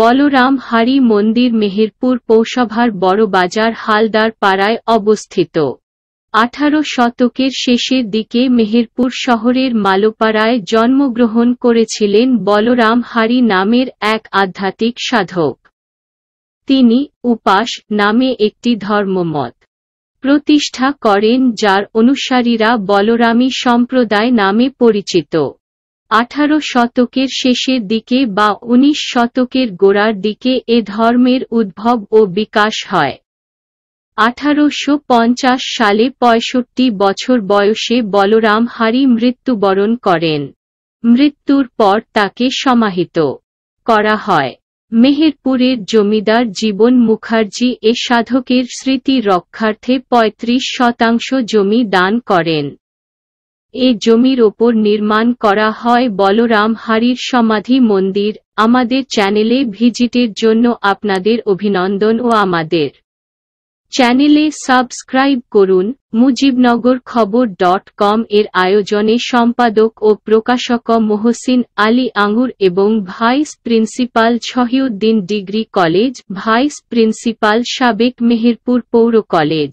বলরাম হারি মন্দির মেহেরপুর পৌসভার বড় বাজার হালদার পাড়ায় অবস্থিত আঠারো শতকের শেষের দিকে মেহেরপুর শহরের মালোপাড়ায় জন্মগ্রহণ করেছিলেন বলরাম হারি নামের এক আধ্যাত্মিক সাধক তিনি উপাস নামে একটি ধর্মমত প্রতিষ্ঠা করেন যার অনুসারীরা বলরামী সম্প্রদায় নামে পরিচিত আঠারো শতকের শেষের দিকে বা উনিশ শতকের গোড়ার দিকে এ ধর্মের উদ্ভব ও বিকাশ হয় আঠারোশো সালে পঁয়ষট্টি বছর বয়সে বলরাম হারি মৃত্যুবরণ করেন মৃত্যুর পর তাকে সমাহিত করা হয় মেহেরপুরের জমিদার জীবন মুখার্জি এ সাধকের স্মৃতি রক্ষার্থে ৩৫ শতাংশ জমি দান করেন এ জমির ওপর নির্মাণ করা হয় বলরাম হারির সমাধি মন্দির আমাদের চ্যানেলে ভিজিটের জন্য আপনাদের অভিনন্দন ও আমাদের চ্যানেলে সাবস্ক্রাইব করুন মুজিবনগর খবর ডট কম এর আয়োজনে সম্পাদক ও প্রকাশক মোহসিন আলী আঙ্গুর এবং vice principal Sahiuddin degree college vice principal সাবেক মেহেরপুর পৌর কলেজ